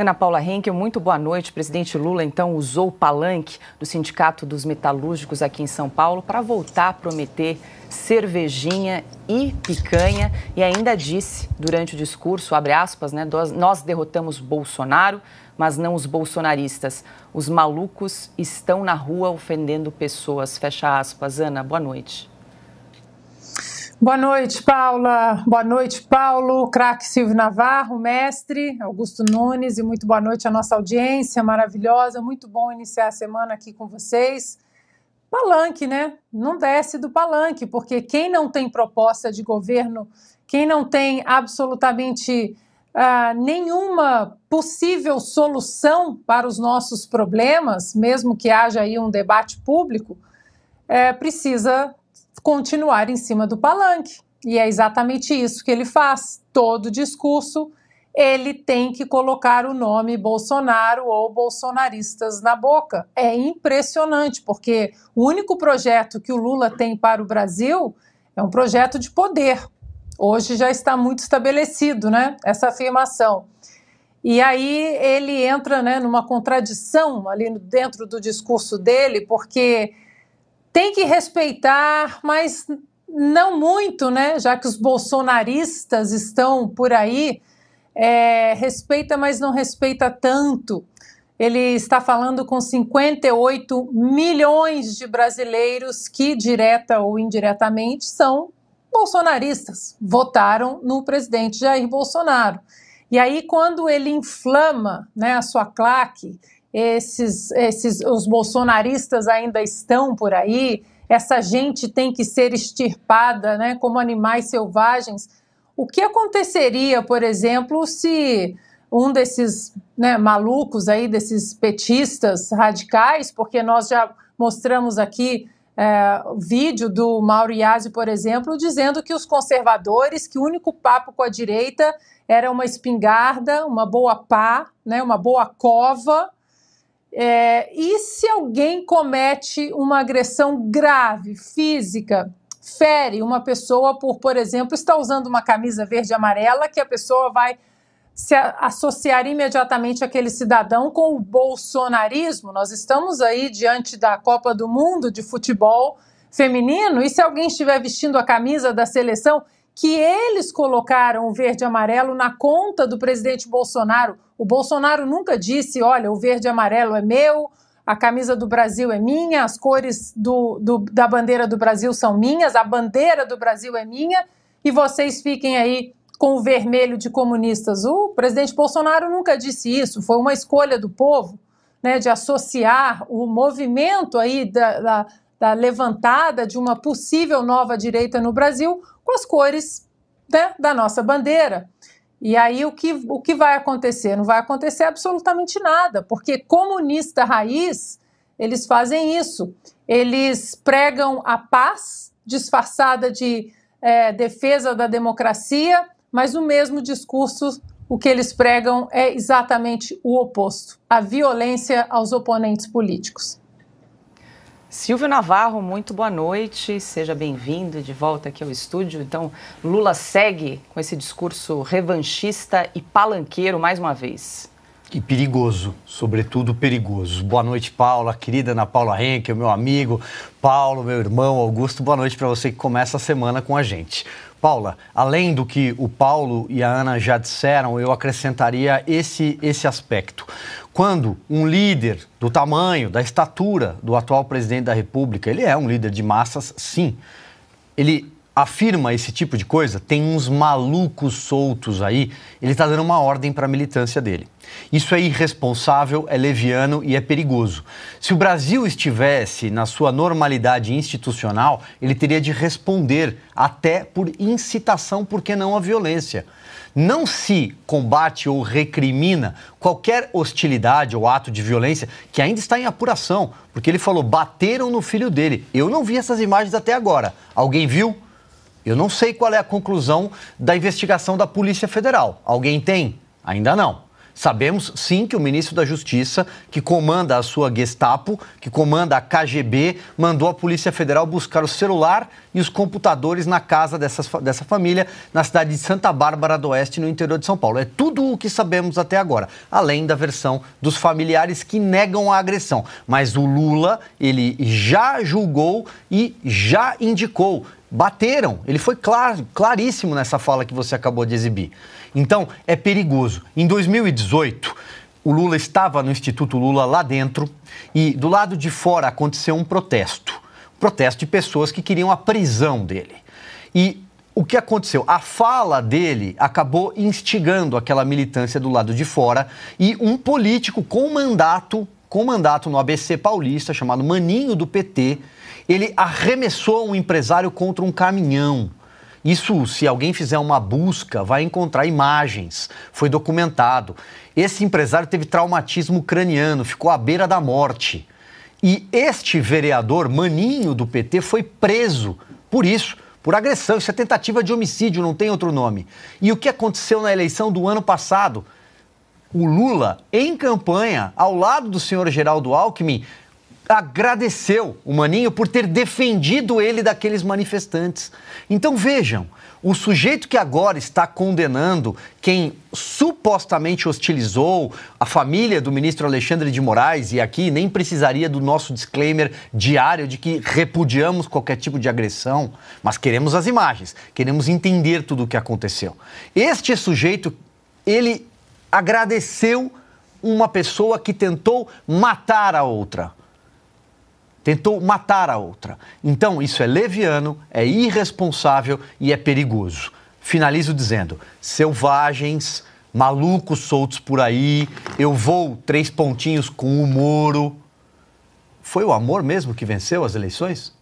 Ana Paula Henke, muito boa noite. O presidente Lula, então, usou o palanque do Sindicato dos Metalúrgicos aqui em São Paulo para voltar a prometer cervejinha e picanha e ainda disse durante o discurso, abre aspas, né, nós derrotamos Bolsonaro, mas não os bolsonaristas. Os malucos estão na rua ofendendo pessoas, fecha aspas. Ana, boa noite. Boa noite, Paula. Boa noite, Paulo, craque Silvio Navarro, mestre Augusto Nunes e muito boa noite à nossa audiência maravilhosa. Muito bom iniciar a semana aqui com vocês. Palanque, né? Não desce do palanque, porque quem não tem proposta de governo, quem não tem absolutamente ah, nenhuma possível solução para os nossos problemas, mesmo que haja aí um debate público, é, precisa continuar em cima do palanque. E é exatamente isso que ele faz. Todo discurso ele tem que colocar o nome Bolsonaro ou bolsonaristas na boca. É impressionante, porque o único projeto que o Lula tem para o Brasil é um projeto de poder. Hoje já está muito estabelecido, né, essa afirmação. E aí ele entra, né, numa contradição ali dentro do discurso dele, porque tem que respeitar, mas não muito, né? Já que os bolsonaristas estão por aí, é, respeita, mas não respeita tanto. Ele está falando com 58 milhões de brasileiros que, direta ou indiretamente, são bolsonaristas, votaram no presidente Jair Bolsonaro. E aí, quando ele inflama né, a sua claque, esses, esses os bolsonaristas ainda estão por aí, essa gente tem que ser extirpada, né, como animais selvagens. O que aconteceria, por exemplo, se um desses né, malucos aí, desses petistas radicais, porque nós já mostramos aqui é, vídeo do Mauro Iasi, por exemplo, dizendo que os conservadores, que o único papo com a direita era uma espingarda, uma boa pá, né, uma boa cova, é, e se alguém comete uma agressão grave, física, fere uma pessoa por, por exemplo, está usando uma camisa verde e amarela, que a pessoa vai se associar imediatamente aquele cidadão com o bolsonarismo. Nós estamos aí diante da Copa do Mundo de futebol feminino, e se alguém estiver vestindo a camisa da seleção que eles colocaram o verde e amarelo na conta do presidente Bolsonaro o Bolsonaro nunca disse: olha, o verde e amarelo é meu, a camisa do Brasil é minha, as cores do, do, da bandeira do Brasil são minhas, a bandeira do Brasil é minha e vocês fiquem aí com o vermelho de comunistas. O presidente Bolsonaro nunca disse isso, foi uma escolha do povo. Né, de associar o movimento aí da, da, da, levantada de uma possível nova direita no Brasil com as cores né, da nossa bandeira. E aí o que, o que vai acontecer? Não vai acontecer absolutamente nada, porque comunista raiz, eles fazem isso. Eles pregam a paz disfarçada de é, defesa da democracia, mas o mesmo discurso, o que eles pregam é exatamente o oposto: a violência aos oponentes políticos. Silvio Navarro, muito boa noite, seja bem-vindo de volta aqui ao estúdio. Então, Lula segue com esse discurso revanchista e palanqueiro mais uma vez. E perigoso, sobretudo perigoso. Boa noite, Paula, querida Ana Paula Henke, meu amigo, Paulo, meu irmão Augusto. Boa noite para você que começa a semana com a gente. Paula, além do que o Paulo e a Ana já disseram, eu acrescentaria esse, esse aspecto quando um líder do tamanho, da estatura do atual presidente da República, ele é um líder de massas, sim, ele afirma esse tipo de coisa, tem uns malucos soltos aí, ele está dando uma ordem para a militância dele. Isso é irresponsável, é leviano e é perigoso. Se o Brasil estivesse na sua normalidade institucional, ele teria de responder até por incitação, porque não a violência. Não se combate ou recrimina qualquer hostilidade ou ato de violência que ainda está em apuração, porque ele falou bateram no filho dele. Eu não vi essas imagens até agora. Alguém viu? Eu não sei qual é a conclusão da investigação da Polícia Federal. Alguém tem? Ainda não. Sabemos sim que o ministro da Justiça, que comanda a sua Gestapo, que comanda a KGB, mandou a Polícia Federal buscar o celular e os computadores na casa dessa dessa família, na cidade de Santa Bárbara do Oeste, no interior de São Paulo. É tudo o que sabemos até agora, além da versão dos familiares que negam a agressão. Mas o Lula, ele já julgou e já indicou bateram. Ele foi claro, claríssimo nessa fala que você acabou de exibir. Então, é perigoso. Em 2018, o Lula estava no Instituto Lula lá dentro e do lado de fora aconteceu um protesto. Um protesto de pessoas que queriam a prisão dele. E o que aconteceu? A fala dele acabou instigando aquela militância do lado de fora e um político com mandato com mandato no ABC paulista, chamado Maninho do PT, ele arremessou um empresário contra um caminhão. Isso, se alguém fizer uma busca, vai encontrar imagens. Foi documentado. Esse empresário teve traumatismo craniano, ficou à beira da morte. E este vereador, Maninho do PT, foi preso por isso, por agressão. Isso é tentativa de homicídio, não tem outro nome. E o que aconteceu na eleição do ano passado? o Lula, em campanha, ao lado do senhor Geraldo Alckmin, agradeceu o Maninho por ter defendido ele daqueles manifestantes. Então vejam, o sujeito que agora está condenando quem supostamente hostilizou a família do ministro Alexandre de Moraes, e aqui nem precisaria do nosso disclaimer diário de que repudiamos qualquer tipo de agressão, mas queremos as imagens, queremos entender tudo o que aconteceu. Este sujeito, ele agradeceu uma pessoa que tentou matar a outra. Tentou matar a outra. Então, isso é leviano, é irresponsável e é perigoso. Finalizo dizendo: selvagens, malucos soltos por aí, eu vou três pontinhos com o Moro. Foi o amor mesmo que venceu as eleições?